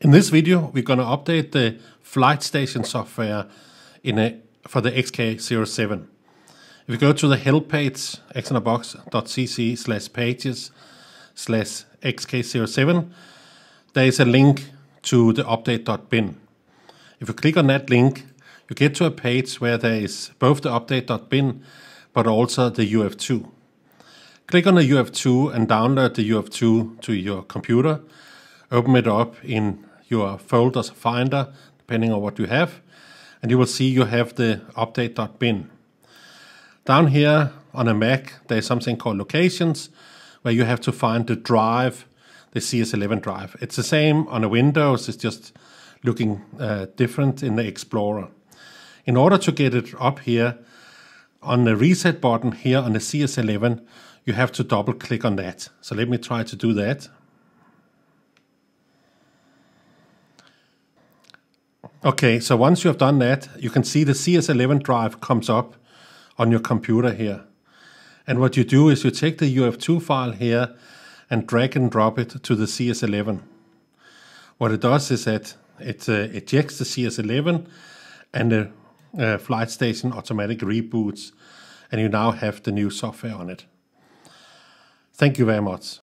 In this video, we're going to update the flight station software a, for the XK07. If you go to the help page, exonabox.cc slash pages slash XK07, there is a link to the update.bin. If you click on that link, you get to a page where there is both the update.bin but also the UF2. Click on the UF2 and download the UF2 to your computer. Open it up in your folders finder, depending on what you have, and you will see you have the update.bin. Down here on a Mac, there's something called locations, where you have to find the drive, the CS11 drive. It's the same on a Windows, it's just looking uh, different in the Explorer. In order to get it up here, on the reset button here on the CS11, you have to double click on that. So let me try to do that. Okay, so once you have done that, you can see the CS11 drive comes up on your computer here. And what you do is you take the UF2 file here and drag and drop it to the CS11. What it does is that it uh, ejects the CS11 and the uh, flight station automatic reboots and you now have the new software on it. Thank you very much.